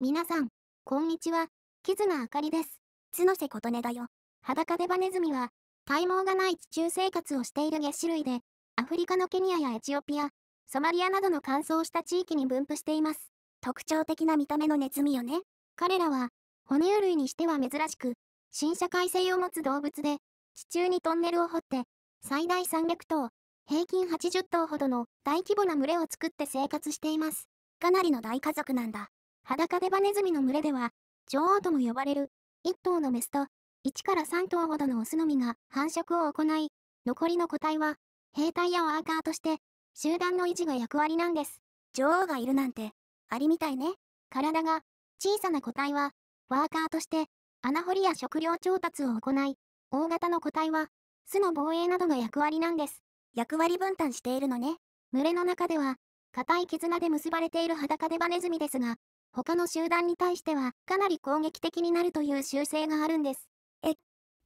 皆さん、こんにちは。キズナあかりです。角瀬琴音だよ。裸でバネズミは、体毛がない地中生活をしている月種類で、アフリカのケニアやエチオピア、ソマリアなどの乾燥した地域に分布しています。特徴的な見た目のネズミよね。彼らは、哺乳類にしては珍しく、新社会性を持つ動物で、地中にトンネルを掘って、最大300頭、平均80頭ほどの大規模な群れを作って生活しています。かなりの大家族なんだ。裸デバネズミの群れでは、女王とも呼ばれる、1頭のメスと、1から3頭ほどのオスのみが繁殖を行い、残りの個体は、兵隊やワーカーとして、集団の維持が役割なんです。女王がいるなんて、ありみたいね。体が、小さな個体は、ワーカーとして、穴掘りや食料調達を行い、大型の個体は、巣の防衛などが役割なんです。役割分担しているのね。群れの中では、固い絆で結ばれている裸デバネズミですが、他の集団に対してはかなり攻撃的になるという習性があるんです。え、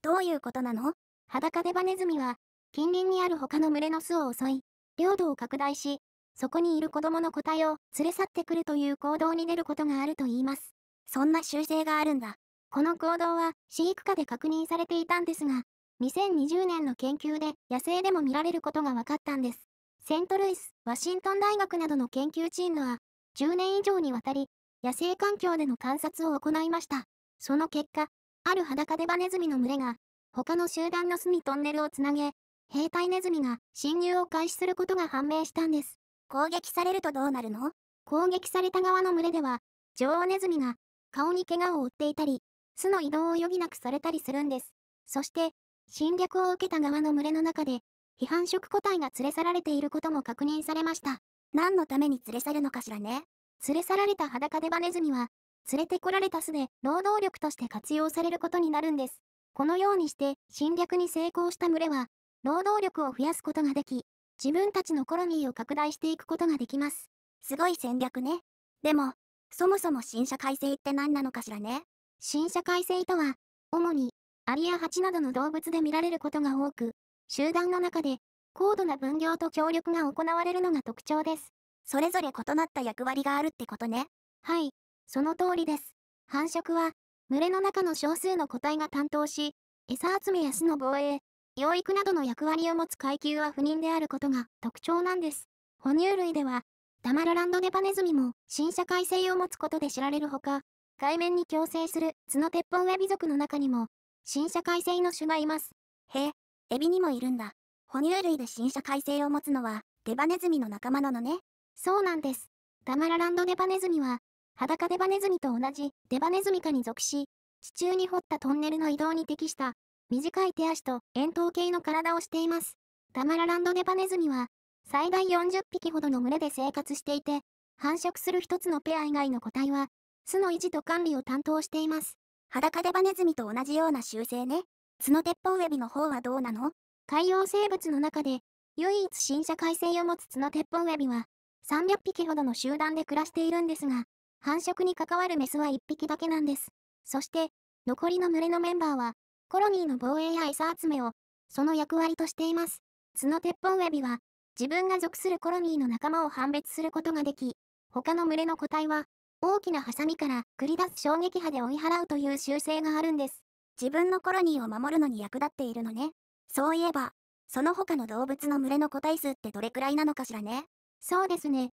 どういうことなの裸デバネズミは近隣にある他の群れの巣を襲い、領土を拡大し、そこにいる子供の個体を連れ去ってくるという行動に出ることがあると言います。そんな習性があるんだ。この行動は飼育下で確認されていたんですが、2020年の研究で野生でも見られることが分かったんです。セントルイス、ワシントン大学などの研究チームは、10年以上にわたり野生環境での観察を行いました。その結果、ある裸デバネズミの群れが、他の集団の巣にトンネルをつなげ、兵隊ネズミが侵入を開始することが判明したんです。攻撃されるとどうなるの攻撃された側の群れでは、女王ネズミが顔に怪我を負っていたり、巣の移動を余儀なくされたりするんです。そして、侵略を受けた側の群れの中で、批判色個体が連れ去られていることも確認されました。何のために連れ去るのかしらね。連れ去られた裸デバネズミは、連れてこられた巣で労働力として活用されることになるんです。このようにして侵略に成功した群れは、労働力を増やすことができ、自分たちのコロニーを拡大していくことができます。すごい戦略ね。でも、そもそも新社会性って何なのかしらね。新社会性とは、主にアリやハチなどの動物で見られることが多く、集団の中で高度な分業と協力が行われるのが特徴です。それぞれ異なった役割があるってことね。はい、その通りです。繁殖は、群れの中の少数の個体が担当し、餌集めや巣の防衛、養育などの役割を持つ階級は不妊であることが特徴なんです。哺乳類では、ダマルランドネバネズミも新社会性を持つことで知られるほか、海面に共生するツノテッポンエビ族の中にも、新社会性の種がいます。へえ、エビにもいるんだ。哺乳類で新社会性を持つのは、デバネズミの仲間なのね。そうなんです。タマラランドデバネズミは、裸デバネズミと同じデバネズミ科に属し、地中に掘ったトンネルの移動に適した、短い手足と円筒形の体をしています。タマラランドデバネズミは、最大40匹ほどの群れで生活していて、繁殖する一つのペア以外の個体は、巣の維持と管理を担当しています。裸デバネズミと同じような習性ね。角鉄砲エビの方はどうなの海洋生物の中で、唯一新社会性を持つ角鉄砲エビは、300匹ほどの集団で暮らしているんですが、繁殖に関わるメスは1匹だけなんです。そして、残りの群れのメンバーは、コロニーの防衛や餌集めを、その役割としています。ツノテッポウエビは、自分が属するコロニーの仲間を判別することができ、他の群れの個体は、大きなハサミから繰り出す衝撃波で追い払うという習性があるんです。自分のコロニーを守るのに役立っているのね。そういえば、その他の動物の群れの個体数ってどれくらいなのかしらね。そうですね。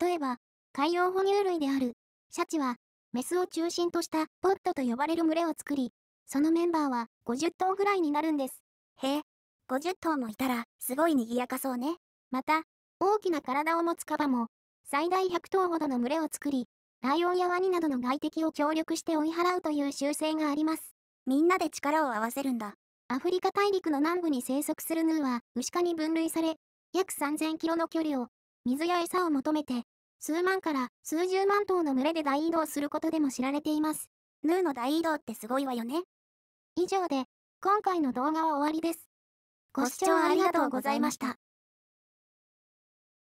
例えば、海洋哺乳類である、シャチは、メスを中心としたポットと呼ばれる群れを作り、そのメンバーは50頭ぐらいになるんです。へえ、50頭もいたら、すごい賑やかそうね。また、大きな体を持つカバも、最大100頭ほどの群れを作り、ライオンやワニなどの外敵を協力して追い払うという習性があります。みんなで力を合わせるんだ。アフリカ大陸の南部に生息するヌーは、牛科に分類され、約3000キロの距離を水や餌を求めて、数万から数十万頭の群れで大移動することでも知られています。ヌーの大移動ってすごいわよね。以上で、今回の動画は終わりです。ご視聴ありがとうございました。